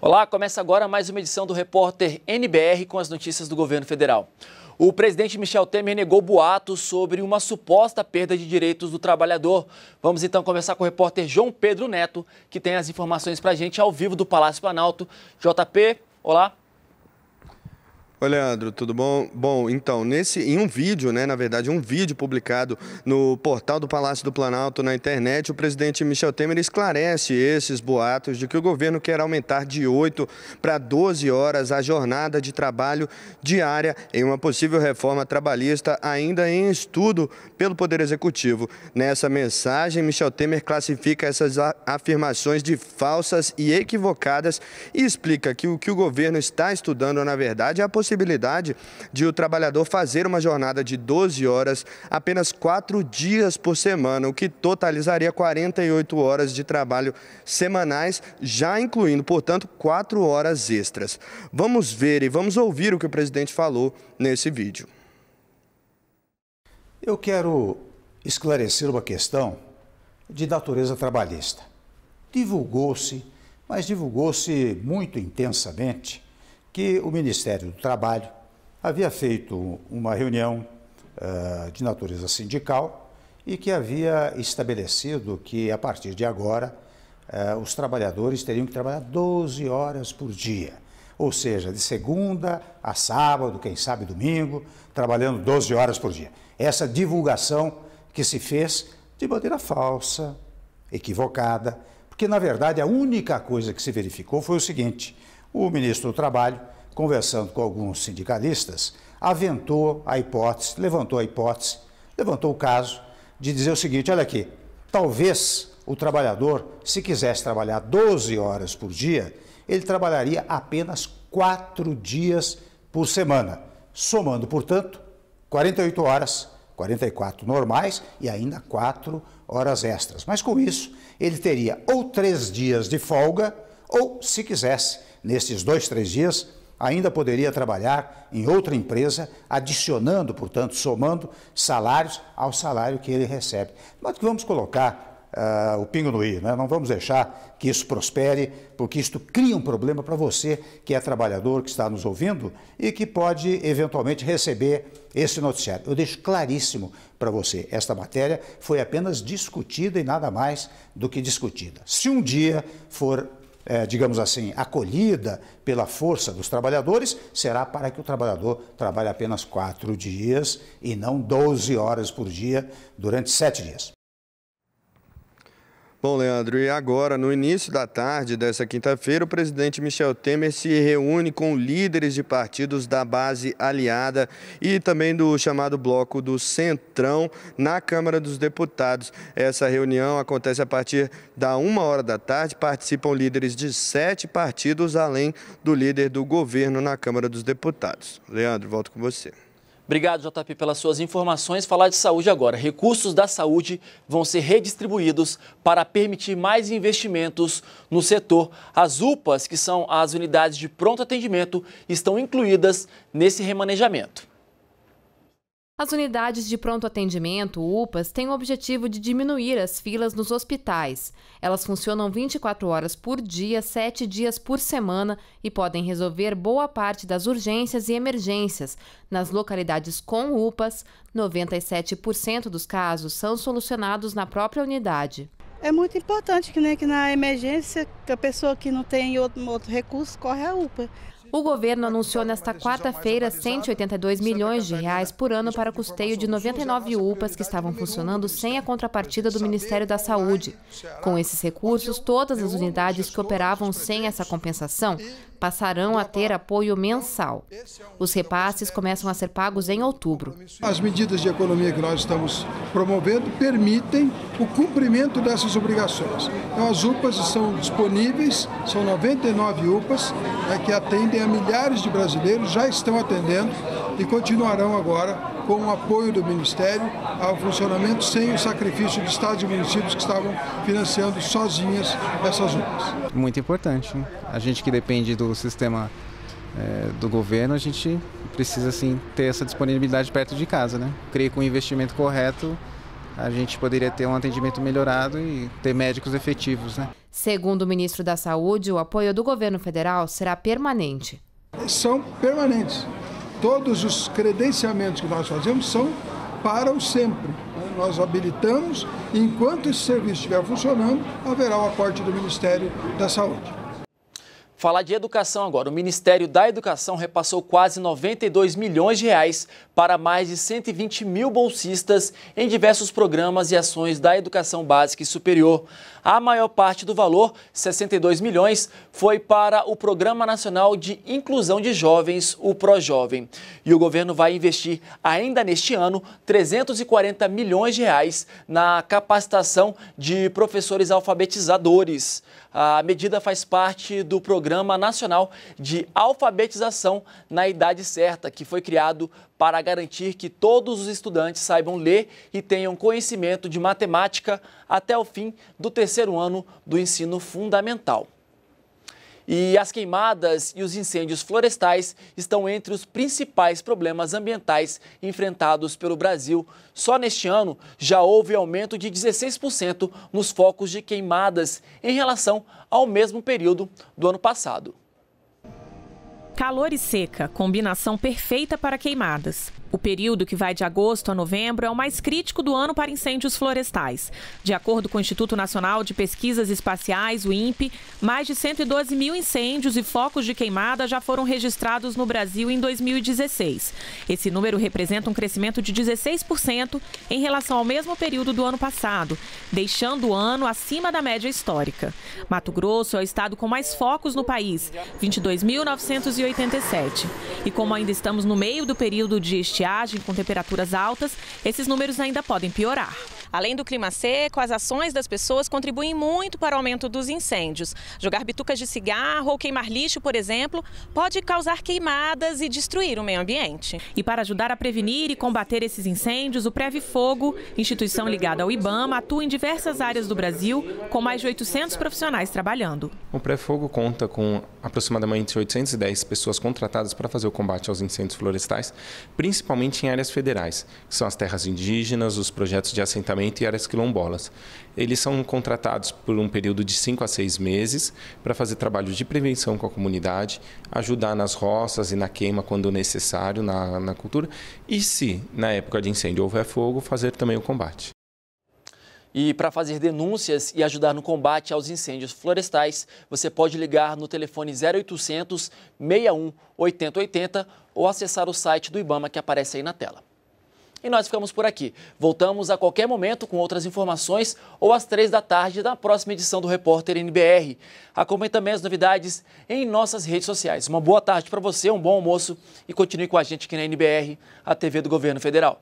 Olá, começa agora mais uma edição do Repórter NBR com as notícias do governo federal. O presidente Michel Temer negou boatos sobre uma suposta perda de direitos do trabalhador. Vamos então conversar com o repórter João Pedro Neto, que tem as informações para a gente ao vivo do Palácio Planalto. JP, olá. Oi, Leandro, tudo bom? Bom, então, nesse, em um vídeo, né, na verdade, um vídeo publicado no portal do Palácio do Planalto na internet, o presidente Michel Temer esclarece esses boatos de que o governo quer aumentar de 8 para 12 horas a jornada de trabalho diária em uma possível reforma trabalhista ainda em estudo pelo Poder Executivo. Nessa mensagem, Michel Temer classifica essas afirmações de falsas e equivocadas e explica que o que o governo está estudando, na verdade, é a possibilidade possibilidade de o trabalhador fazer uma jornada de 12 horas apenas quatro dias por semana, o que totalizaria 48 horas de trabalho semanais, já incluindo, portanto, quatro horas extras. Vamos ver e vamos ouvir o que o presidente falou nesse vídeo. Eu quero esclarecer uma questão de natureza trabalhista. Divulgou-se, mas divulgou-se muito intensamente, que o Ministério do Trabalho havia feito uma reunião uh, de natureza sindical e que havia estabelecido que, a partir de agora, uh, os trabalhadores teriam que trabalhar 12 horas por dia. Ou seja, de segunda a sábado, quem sabe domingo, trabalhando 12 horas por dia. Essa divulgação que se fez de maneira falsa, equivocada, porque na verdade a única coisa que se verificou foi o seguinte: o ministro do Trabalho, conversando com alguns sindicalistas, aventou a hipótese, levantou a hipótese, levantou o caso de dizer o seguinte: olha aqui, talvez o trabalhador, se quisesse trabalhar 12 horas por dia, ele trabalharia apenas 4 dias por semana, somando, portanto, 48 horas, 44 normais e ainda 4 horas extras. Mas com isso, ele teria ou 3 dias de folga, ou, se quisesse, nesses dois, três dias, ainda poderia trabalhar em outra empresa, adicionando, portanto, somando salários ao salário que ele recebe. que vamos colocar uh, o pingo no i, né? não vamos deixar que isso prospere, porque isto cria um problema para você que é trabalhador, que está nos ouvindo e que pode eventualmente receber esse noticiário. Eu deixo claríssimo para você, esta matéria foi apenas discutida e nada mais do que discutida. Se um dia for é, digamos assim, acolhida pela força dos trabalhadores, será para que o trabalhador trabalhe apenas quatro dias e não 12 horas por dia durante sete dias. Bom, Leandro, e agora, no início da tarde dessa quinta-feira, o presidente Michel Temer se reúne com líderes de partidos da base aliada e também do chamado Bloco do Centrão na Câmara dos Deputados. Essa reunião acontece a partir da uma hora da tarde. Participam líderes de sete partidos, além do líder do governo na Câmara dos Deputados. Leandro, volto com você. Obrigado, JP, pelas suas informações. Falar de saúde agora. Recursos da saúde vão ser redistribuídos para permitir mais investimentos no setor. As UPAs, que são as unidades de pronto atendimento, estão incluídas nesse remanejamento. As unidades de pronto atendimento, UPAs, têm o objetivo de diminuir as filas nos hospitais. Elas funcionam 24 horas por dia, 7 dias por semana e podem resolver boa parte das urgências e emergências. Nas localidades com UPAs, 97% dos casos são solucionados na própria unidade. É muito importante que, né, que na emergência, que a pessoa que não tem outro, outro recurso corre à UPA. O governo anunciou nesta quarta-feira 182 milhões de reais por ano para custeio de 99 UPAs que estavam funcionando sem a contrapartida do Ministério da Saúde. Com esses recursos, todas as unidades que operavam sem essa compensação passarão a ter apoio mensal. É Os repasses começam a ser pagos em outubro. As medidas de economia que nós estamos promovendo permitem o cumprimento dessas obrigações. Então, as UPAs são disponíveis, são 99 UPAs né, que atendem a milhares de brasileiros, já estão atendendo e continuarão agora com o apoio do Ministério ao funcionamento sem o sacrifício de estados e municípios que estavam financiando sozinhas essas UPAS. Muito importante. Né? a gente que depende do sistema é, do governo, a gente precisa sim ter essa disponibilidade perto de casa, né? Creio que com o investimento correto a gente poderia ter um atendimento melhorado e ter médicos efetivos, né? Segundo o ministro da Saúde, o apoio do governo federal será permanente. São permanentes. Todos os credenciamentos que nós fazemos são para o sempre. Nós habilitamos, enquanto esse serviço estiver funcionando, haverá o aporte do Ministério da Saúde. Falar de educação agora. O Ministério da Educação repassou quase 92 milhões de reais para mais de 120 mil bolsistas em diversos programas e ações da educação básica e superior. A maior parte do valor, 62 milhões, foi para o Programa Nacional de Inclusão de Jovens, o ProJovem. E o governo vai investir ainda neste ano 340 milhões de reais na capacitação de professores alfabetizadores. A medida faz parte do programa Programa Nacional de Alfabetização na Idade Certa, que foi criado para garantir que todos os estudantes saibam ler e tenham conhecimento de matemática até o fim do terceiro ano do ensino fundamental. E as queimadas e os incêndios florestais estão entre os principais problemas ambientais enfrentados pelo Brasil. Só neste ano já houve aumento de 16% nos focos de queimadas em relação ao mesmo período do ano passado. Calor e seca, combinação perfeita para queimadas. O período que vai de agosto a novembro é o mais crítico do ano para incêndios florestais. De acordo com o Instituto Nacional de Pesquisas Espaciais, o INPE, mais de 112 mil incêndios e focos de queimada já foram registrados no Brasil em 2016. Esse número representa um crescimento de 16% em relação ao mesmo período do ano passado, deixando o ano acima da média histórica. Mato Grosso é o estado com mais focos no país, 22.980 e como ainda estamos no meio do período de estiagem, com temperaturas altas, esses números ainda podem piorar. Além do clima seco, as ações das pessoas contribuem muito para o aumento dos incêndios. Jogar bitucas de cigarro ou queimar lixo, por exemplo, pode causar queimadas e destruir o meio ambiente. E para ajudar a prevenir e combater esses incêndios, o Preve Fogo, instituição ligada ao IBAMA, atua em diversas áreas do Brasil, com mais de 800 profissionais trabalhando. O Preve Fogo conta com aproximadamente 810 pessoas contratadas para fazer o combate aos incêndios florestais, principalmente em áreas federais, que são as terras indígenas, os projetos de assentamento e áreas quilombolas. Eles são contratados por um período de 5 a 6 meses para fazer trabalhos de prevenção com a comunidade, ajudar nas roças e na queima quando necessário na, na cultura e, se na época de incêndio houver fogo, fazer também o combate. E para fazer denúncias e ajudar no combate aos incêndios florestais, você pode ligar no telefone 0800 61 8080 ou acessar o site do IBAMA que aparece aí na tela. E nós ficamos por aqui. Voltamos a qualquer momento com outras informações ou às três da tarde na próxima edição do Repórter NBR. Acompanhe também as novidades em nossas redes sociais. Uma boa tarde para você, um bom almoço e continue com a gente aqui na NBR, a TV do Governo Federal.